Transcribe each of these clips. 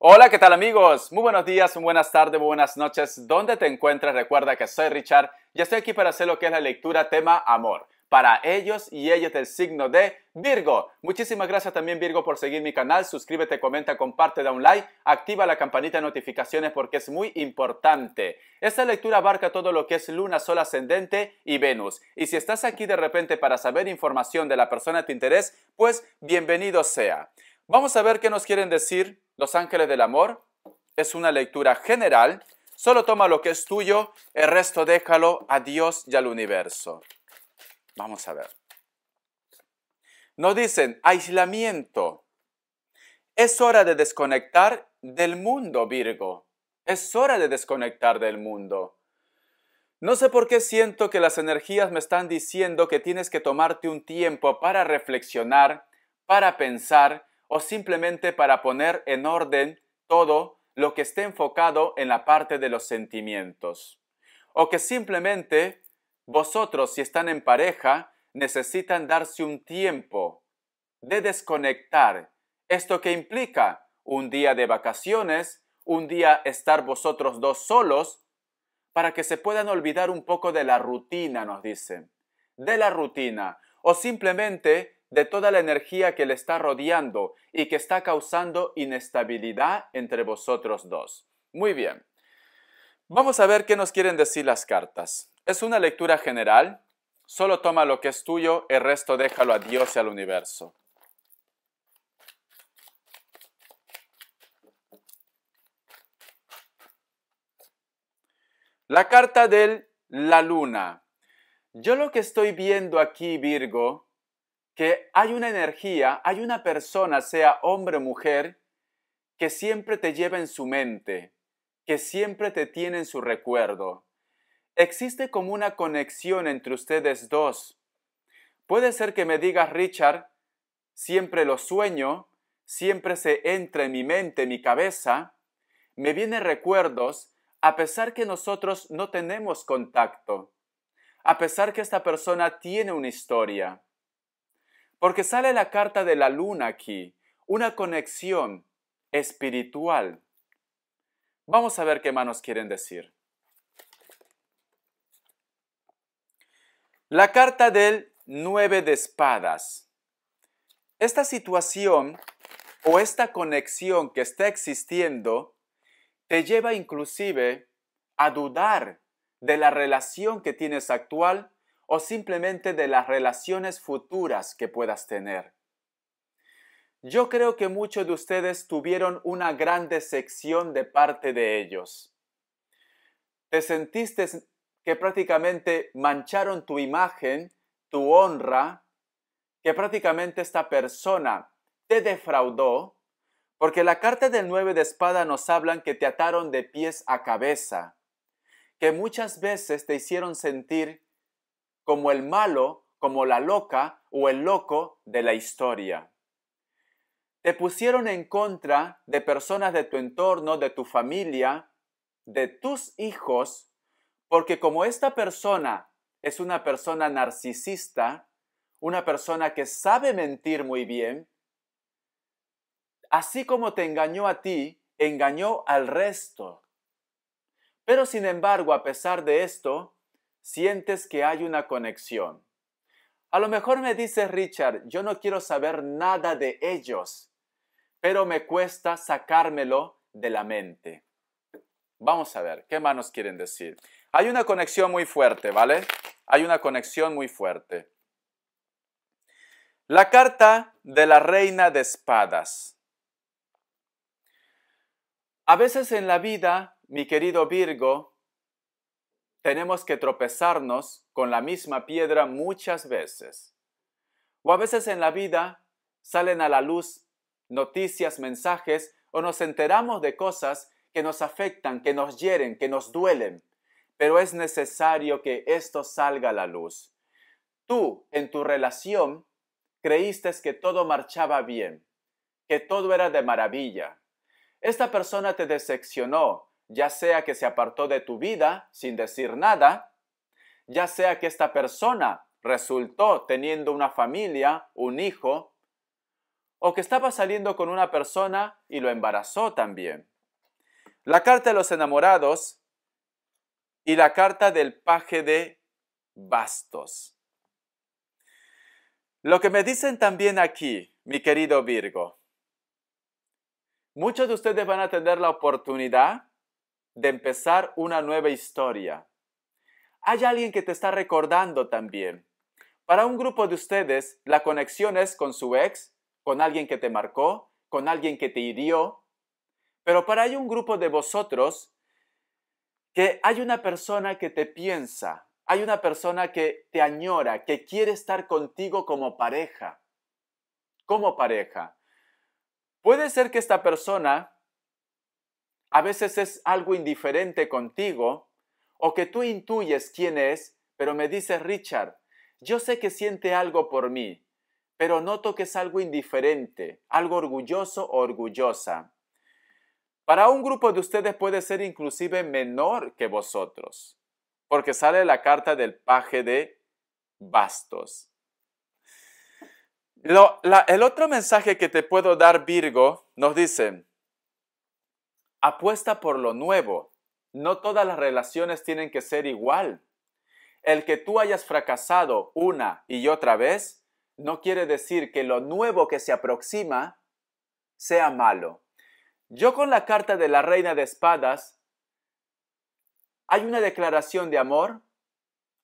Hola, ¿qué tal amigos? Muy buenos días, muy buenas tardes, muy buenas noches. ¿Dónde te encuentras? Recuerda que soy Richard y estoy aquí para hacer lo que es la lectura tema amor para ellos y ellas del signo de Virgo. Muchísimas gracias también Virgo por seguir mi canal, suscríbete, comenta, comparte, da un like, activa la campanita de notificaciones porque es muy importante. Esta lectura abarca todo lo que es Luna, Sol, Ascendente y Venus. Y si estás aquí de repente para saber información de la persona de tu interés, pues bienvenido sea. Vamos a ver qué nos quieren decir los ángeles del amor. Es una lectura general. Solo toma lo que es tuyo, el resto déjalo a Dios y al universo. Vamos a ver. Nos dicen aislamiento. Es hora de desconectar del mundo, Virgo. Es hora de desconectar del mundo. No sé por qué siento que las energías me están diciendo que tienes que tomarte un tiempo para reflexionar, para pensar, o simplemente para poner en orden todo lo que esté enfocado en la parte de los sentimientos. O que simplemente vosotros, si están en pareja, necesitan darse un tiempo de desconectar. Esto que implica un día de vacaciones, un día estar vosotros dos solos, para que se puedan olvidar un poco de la rutina, nos dicen. De la rutina. O simplemente de toda la energía que le está rodeando y que está causando inestabilidad entre vosotros dos. Muy bien. Vamos a ver qué nos quieren decir las cartas. Es una lectura general. Solo toma lo que es tuyo, el resto déjalo a Dios y al universo. La carta de la luna. Yo lo que estoy viendo aquí, Virgo, que hay una energía, hay una persona, sea hombre o mujer, que siempre te lleva en su mente, que siempre te tiene en su recuerdo. Existe como una conexión entre ustedes dos. Puede ser que me digas, Richard, siempre lo sueño, siempre se entra en mi mente, en mi cabeza, me vienen recuerdos, a pesar que nosotros no tenemos contacto, a pesar que esta persona tiene una historia. Porque sale la carta de la luna aquí, una conexión espiritual. Vamos a ver qué manos quieren decir. La carta del nueve de espadas. Esta situación o esta conexión que está existiendo te lleva inclusive a dudar de la relación que tienes actual o simplemente de las relaciones futuras que puedas tener. Yo creo que muchos de ustedes tuvieron una gran decepción de parte de ellos. Te sentiste que prácticamente mancharon tu imagen, tu honra, que prácticamente esta persona te defraudó, porque la carta del 9 de espada nos hablan que te ataron de pies a cabeza, que muchas veces te hicieron sentir como el malo, como la loca o el loco de la historia. Te pusieron en contra de personas de tu entorno, de tu familia, de tus hijos, porque como esta persona es una persona narcisista, una persona que sabe mentir muy bien, así como te engañó a ti, engañó al resto. Pero sin embargo, a pesar de esto, sientes que hay una conexión. A lo mejor me dice Richard, yo no quiero saber nada de ellos, pero me cuesta sacármelo de la mente. Vamos a ver, ¿qué manos quieren decir? Hay una conexión muy fuerte, ¿vale? Hay una conexión muy fuerte. La carta de la reina de espadas. A veces en la vida, mi querido Virgo, tenemos que tropezarnos con la misma piedra muchas veces. O a veces en la vida salen a la luz noticias, mensajes o nos enteramos de cosas que nos afectan, que nos hieren, que nos duelen. Pero es necesario que esto salga a la luz. Tú, en tu relación, creíste que todo marchaba bien, que todo era de maravilla. Esta persona te decepcionó, ya sea que se apartó de tu vida sin decir nada, ya sea que esta persona resultó teniendo una familia, un hijo, o que estaba saliendo con una persona y lo embarazó también. La carta de los enamorados y la carta del paje de bastos. Lo que me dicen también aquí, mi querido Virgo, muchos de ustedes van a tener la oportunidad de empezar una nueva historia. Hay alguien que te está recordando también. Para un grupo de ustedes, la conexión es con su ex, con alguien que te marcó, con alguien que te hirió. Pero para hay un grupo de vosotros que hay una persona que te piensa, hay una persona que te añora, que quiere estar contigo como pareja. Como pareja. Puede ser que esta persona a veces es algo indiferente contigo o que tú intuyes quién es, pero me dices, Richard, yo sé que siente algo por mí, pero noto que es algo indiferente, algo orgulloso o orgullosa. Para un grupo de ustedes puede ser inclusive menor que vosotros, porque sale la carta del paje de bastos. el otro mensaje que te puedo dar, Virgo, nos dice, Apuesta por lo nuevo. No todas las relaciones tienen que ser igual. El que tú hayas fracasado una y otra vez no quiere decir que lo nuevo que se aproxima sea malo. Yo con la carta de la reina de espadas, hay una declaración de amor,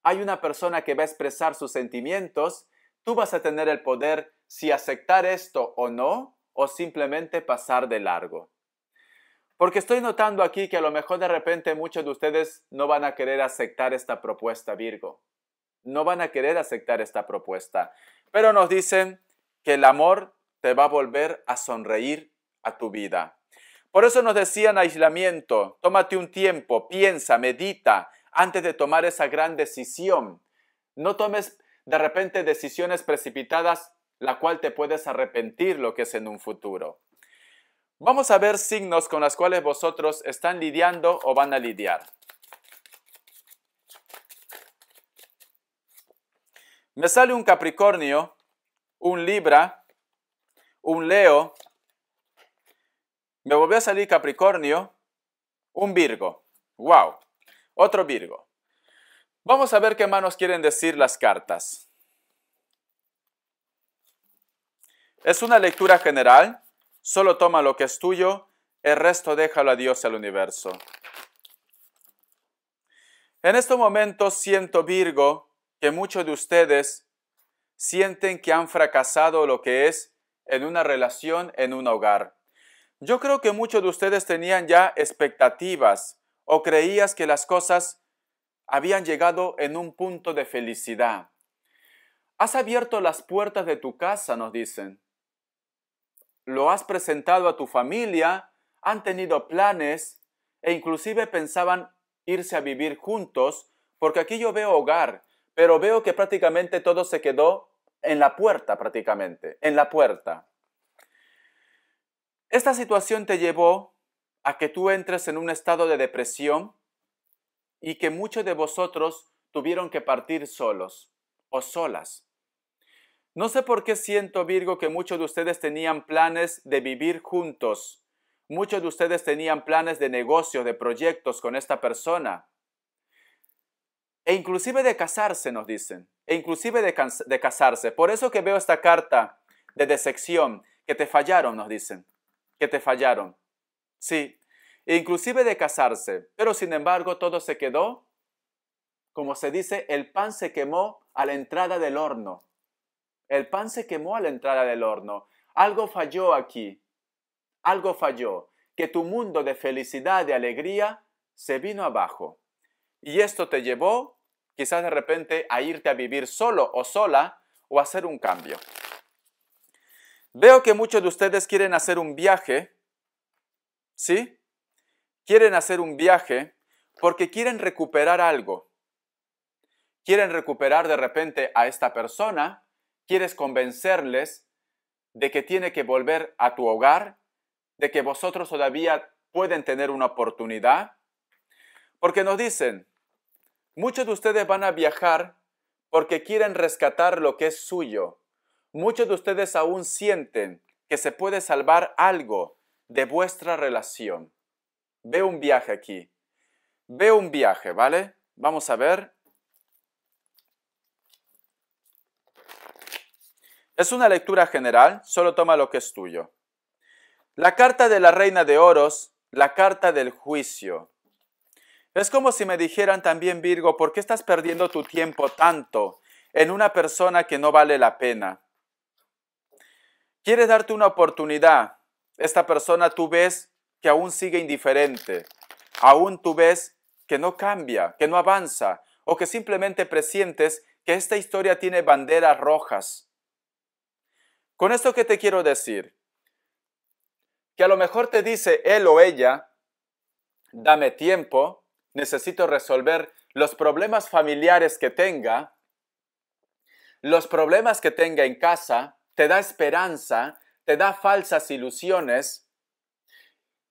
hay una persona que va a expresar sus sentimientos, tú vas a tener el poder si aceptar esto o no, o simplemente pasar de largo. Porque estoy notando aquí que a lo mejor de repente muchos de ustedes no van a querer aceptar esta propuesta, Virgo. No van a querer aceptar esta propuesta. Pero nos dicen que el amor te va a volver a sonreír a tu vida. Por eso nos decían aislamiento, tómate un tiempo, piensa, medita antes de tomar esa gran decisión. No tomes de repente decisiones precipitadas, la cual te puedes arrepentir lo que es en un futuro. Vamos a ver signos con los cuales vosotros están lidiando o van a lidiar. Me sale un Capricornio, un Libra, un Leo, me volvió a salir Capricornio, un Virgo. ¡Wow! Otro Virgo. Vamos a ver qué manos quieren decir las cartas. Es una lectura general. Solo toma lo que es tuyo, el resto déjalo a Dios y al universo. En estos momentos siento, Virgo, que muchos de ustedes sienten que han fracasado lo que es en una relación, en un hogar. Yo creo que muchos de ustedes tenían ya expectativas o creías que las cosas habían llegado en un punto de felicidad. Has abierto las puertas de tu casa, nos dicen, lo has presentado a tu familia, han tenido planes e inclusive pensaban irse a vivir juntos, porque aquí yo veo hogar, pero veo que prácticamente todo se quedó en la puerta, prácticamente, en la puerta. Esta situación te llevó a que tú entres en un estado de depresión y que muchos de vosotros tuvieron que partir solos o solas. No sé por qué siento, Virgo, que muchos de ustedes tenían planes de vivir juntos. Muchos de ustedes tenían planes de negocios, de proyectos con esta persona. E inclusive de casarse, nos dicen. E inclusive de, casarse. Por eso que veo esta carta de decepción, que te fallaron, nos dicen. Que te fallaron. Sí. E inclusive de casarse. Pero sin embargo, todo se quedó, como se dice, el pan se quemó a la entrada del horno. El pan se quemó a la entrada del horno. Algo falló aquí. Algo falló, que tu mundo de felicidad, de alegría, se vino abajo. Y esto te llevó quizás de repente a irte a vivir solo o sola o a hacer un cambio. Veo que muchos de ustedes quieren hacer un viaje, ¿sí? Quieren hacer un viaje porque quieren recuperar algo. Quieren recuperar de repente a esta persona, quieres convencerles de que tiene que volver a tu hogar, de que vosotros todavía pueden tener una oportunidad. Porque nos dicen, muchos de ustedes van a viajar porque quieren rescatar lo que es suyo. Muchos de ustedes aún sienten que se puede salvar algo de vuestra relación. Ve un viaje aquí. Ve un viaje, ¿vale? Vamos a ver. Es una lectura general, solo toma lo que es tuyo. La carta de la reina de oros, la carta del juicio. Es como si me dijeran también, Virgo, ¿por qué estás perdiendo tu tiempo tanto en una persona que no vale la pena? Quiere darte una oportunidad. Esta persona tú ves que aún sigue indiferente, aún tú ves que no cambia, que no avanza, o que simplemente presientes que esta historia tiene banderas rojas. Con esto que te quiero decir, que a lo mejor te dice él o ella, dame tiempo, necesito resolver los problemas familiares que tenga, los problemas que tenga en casa, te da esperanza, te da falsas ilusiones,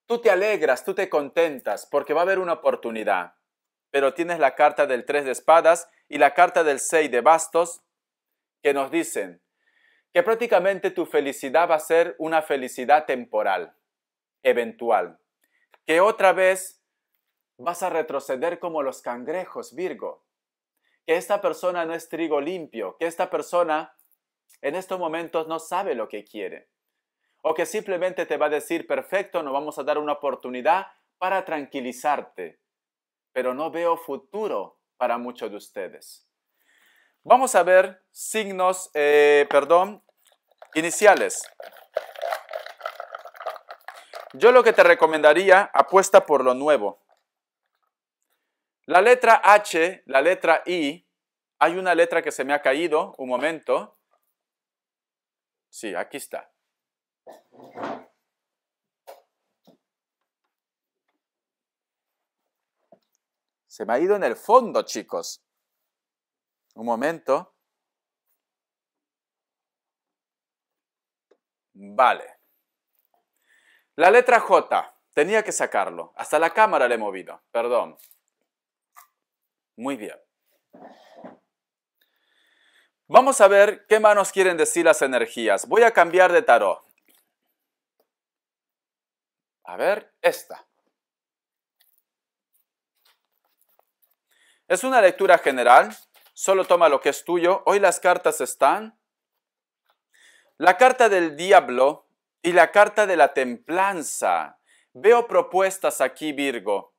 tú te alegras, tú te contentas, porque va a haber una oportunidad. Pero tienes la carta del tres de espadas y la carta del seis de bastos que nos dicen, que prácticamente tu felicidad va a ser una felicidad temporal, eventual, que otra vez vas a retroceder como los cangrejos, Virgo, que esta persona no es trigo limpio, que esta persona en estos momentos no sabe lo que quiere, o que simplemente te va a decir, perfecto, nos vamos a dar una oportunidad para tranquilizarte, pero no veo futuro para muchos de ustedes. Vamos a ver signos, eh, perdón, iniciales. Yo lo que te recomendaría, apuesta por lo nuevo. La letra H, la letra I, hay una letra que se me ha caído, un momento. Sí, aquí está. Se me ha ido en el fondo, chicos. Un momento. Vale. La letra J, tenía que sacarlo. Hasta la cámara le he movido, perdón. Muy bien. Vamos a ver qué manos quieren decir las energías. Voy a cambiar de tarot. A ver, esta. Es una lectura general, solo toma lo que es tuyo. Hoy las cartas están la carta del diablo y la carta de la templanza. Veo propuestas aquí, Virgo.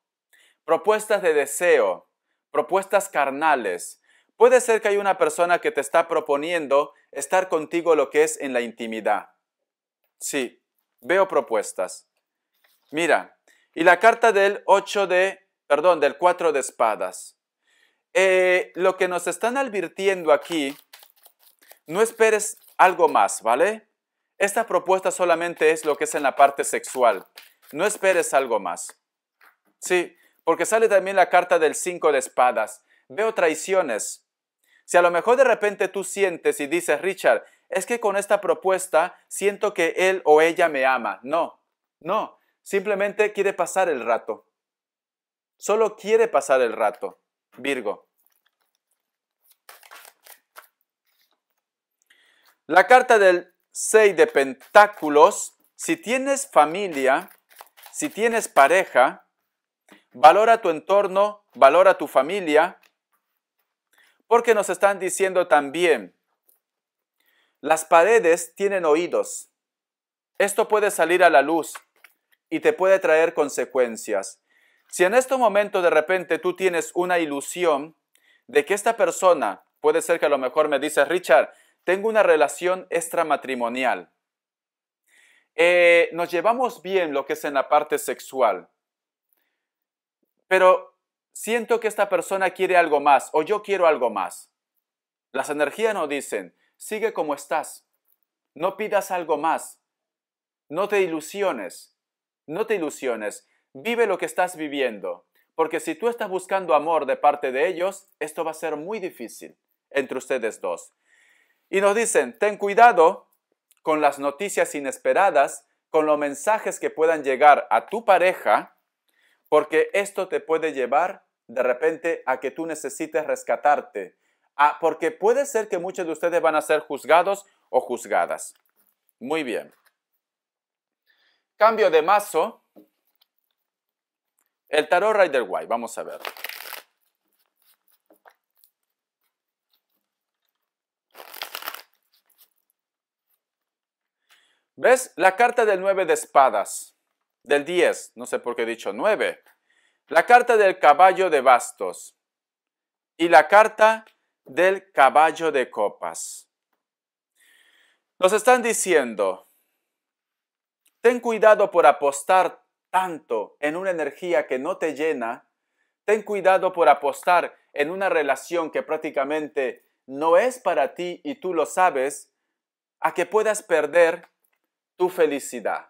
Propuestas de deseo, propuestas carnales. Puede ser que hay una persona que te está proponiendo estar contigo lo que es en la intimidad. Sí, veo propuestas. Mira, y la carta del 8 de, perdón, del 4 de espadas. Eh, lo que nos están advirtiendo aquí, no esperes algo más, ¿vale? Esta propuesta solamente es lo que es en la parte sexual. No esperes algo más. Sí, porque sale también la carta del cinco de espadas. Veo traiciones. Si a lo mejor de repente tú sientes y dices, Richard, es que con esta propuesta siento que él o ella me ama. No, no, simplemente quiere pasar el rato. Solo quiere pasar el rato, Virgo. La carta del 6 de Pentáculos, si tienes familia, si tienes pareja, valora tu entorno, valora tu familia, porque nos están diciendo también, las paredes tienen oídos. Esto puede salir a la luz y te puede traer consecuencias. Si en este momento de repente tú tienes una ilusión de que esta persona, puede ser que a lo mejor me dices, Richard, tengo una relación extramatrimonial. Eh, nos llevamos bien lo que es en la parte sexual, pero siento que esta persona quiere algo más o yo quiero algo más. Las energías nos dicen, sigue como estás, no pidas algo más, no te ilusiones, no te ilusiones, vive lo que estás viviendo, porque si tú estás buscando amor de parte de ellos, esto va a ser muy difícil entre ustedes dos. Y nos dicen, ten cuidado con las noticias inesperadas, con los mensajes que puedan llegar a tu pareja, porque esto te puede llevar de repente a que tú necesites rescatarte, porque puede ser que muchos de ustedes van a ser juzgados o juzgadas. Muy bien. Cambio de mazo. El tarot Rider White, vamos a ver. ¿Ves? La carta del 9 de espadas, del 10, no sé por qué he dicho nueve. La carta del caballo de bastos y la carta del caballo de copas. Nos están diciendo, ten cuidado por apostar tanto en una energía que no te llena, ten cuidado por apostar en una relación que prácticamente no es para ti y tú lo sabes, a que puedas perder tu felicidad.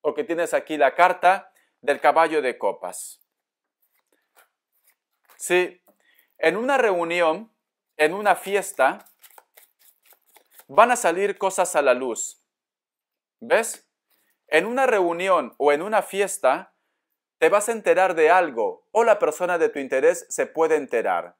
Porque tienes aquí la carta del caballo de copas. Sí, en una reunión, en una fiesta, van a salir cosas a la luz. ¿Ves? En una reunión o en una fiesta, te vas a enterar de algo o la persona de tu interés se puede enterar.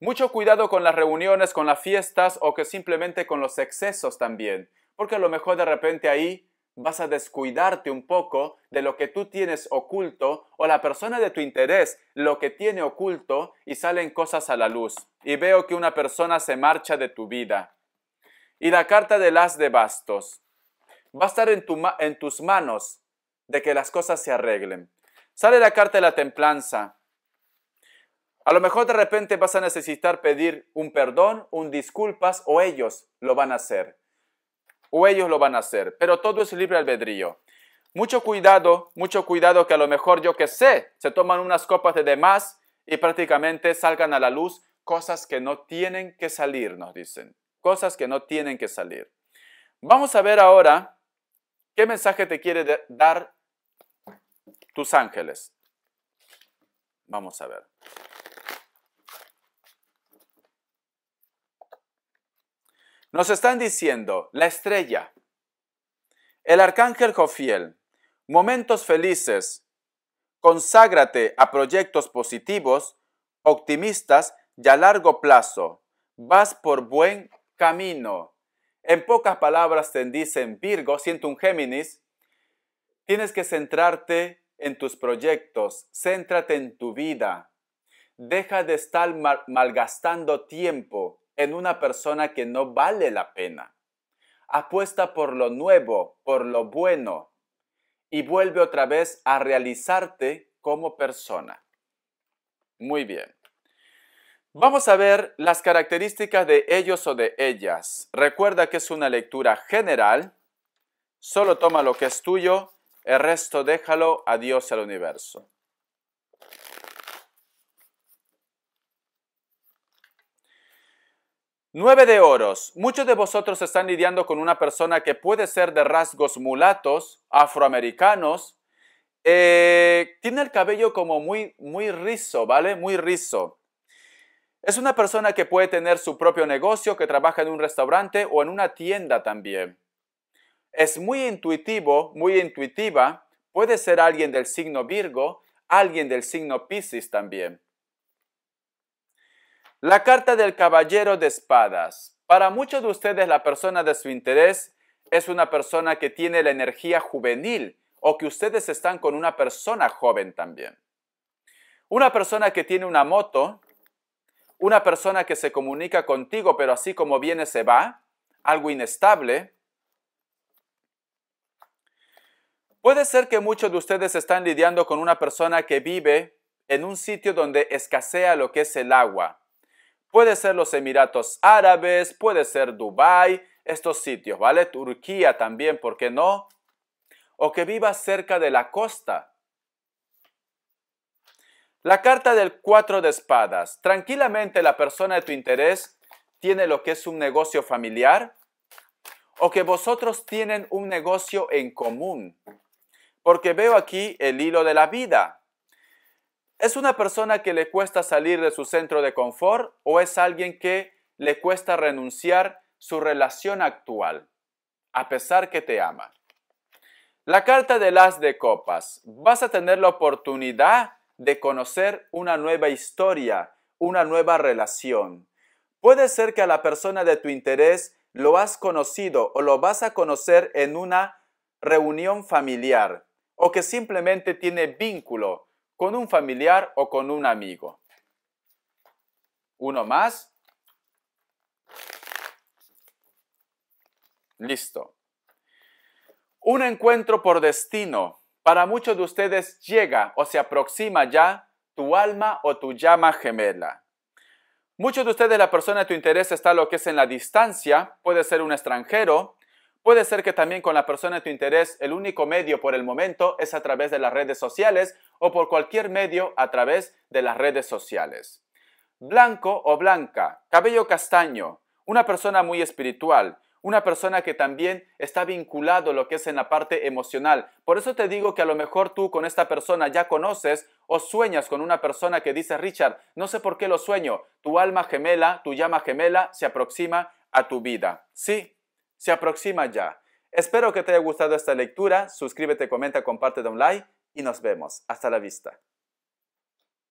Mucho cuidado con las reuniones, con las fiestas o que simplemente con los excesos también porque a lo mejor de repente ahí vas a descuidarte un poco de lo que tú tienes oculto o la persona de tu interés lo que tiene oculto y salen cosas a la luz. Y veo que una persona se marcha de tu vida. Y la carta del as de bastos. Va a estar en, en tus manos de que las cosas se arreglen. Sale la carta de la templanza. A lo mejor de repente vas a necesitar pedir un perdón, un disculpas o ellos lo van a hacer o ellos lo van a hacer, pero todo es libre albedrío. Mucho cuidado, mucho cuidado que a lo mejor yo que sé, se toman unas copas de demás y prácticamente salgan a la luz cosas que no tienen que salir, nos dicen, cosas que no tienen que salir. Vamos a ver ahora qué mensaje te quiere dar tus ángeles. Vamos a ver. Nos están diciendo la estrella, el arcángel Jofiel, momentos felices, conságrate a proyectos positivos, optimistas y a largo plazo. Vas por buen camino. En pocas palabras te dicen Virgo, siento un Géminis, tienes que centrarte en tus proyectos, céntrate en tu vida. Deja de estar malgastando tiempo en una persona que no vale la pena. Apuesta por lo nuevo, por lo bueno, y vuelve otra vez a realizarte como persona. Muy bien. Vamos a ver las características de ellos o de ellas. Recuerda que es una lectura general. Solo toma lo que es tuyo, el resto déjalo a Dios al universo. Nueve de oros. Muchos de vosotros están lidiando con una persona que puede ser de rasgos mulatos, afroamericanos. Eh, tiene el cabello como muy, muy rizo, ¿vale? Muy rizo. Es una persona que puede tener su propio negocio, que trabaja en un restaurante o en una tienda también. Es muy intuitivo, muy intuitiva. Puede ser alguien del signo Virgo, alguien del signo Pisces también. La carta del caballero de espadas. Para muchos de ustedes la persona de su interés es una persona que tiene la energía juvenil o que ustedes están con una persona joven también. Una persona que tiene una moto, una persona que se comunica contigo pero así como viene se va, algo inestable. Puede ser que muchos de ustedes están lidiando con una persona que vive en un sitio donde escasea lo que es el agua, Puede ser los Emiratos Árabes, puede ser Dubái, estos sitios, ¿vale? Turquía también, ¿por qué no? O que vivas cerca de la costa. La carta del cuatro de espadas. Tranquilamente la persona de tu interés tiene lo que es un negocio familiar o que vosotros tienen un negocio en común. Porque veo aquí el hilo de la vida. ¿Es una persona que le cuesta salir de su centro de confort o es alguien que le cuesta renunciar su relación actual, a pesar que te ama? La carta de las de copas. Vas a tener la oportunidad de conocer una nueva historia, una nueva relación. Puede ser que a la persona de tu interés lo has conocido o lo vas a conocer en una reunión familiar o que simplemente tiene vínculo con un familiar o con un amigo. Uno más. Listo. Un encuentro por destino. Para muchos de ustedes llega o se aproxima ya tu alma o tu llama gemela. Muchos de ustedes la persona de tu interés está lo que es en la distancia, puede ser un extranjero, Puede ser que también con la persona de tu interés el único medio por el momento es a través de las redes sociales o por cualquier medio a través de las redes sociales. Blanco o blanca, cabello castaño, una persona muy espiritual, una persona que también está vinculado lo que es en la parte emocional. Por eso te digo que a lo mejor tú con esta persona ya conoces o sueñas con una persona que dice, Richard, no sé por qué lo sueño, tu alma gemela, tu llama gemela se aproxima a tu vida. Sí, se aproxima ya. Espero que te haya gustado esta lectura, suscríbete, comenta, comparte, da un like y nos vemos. Hasta la vista.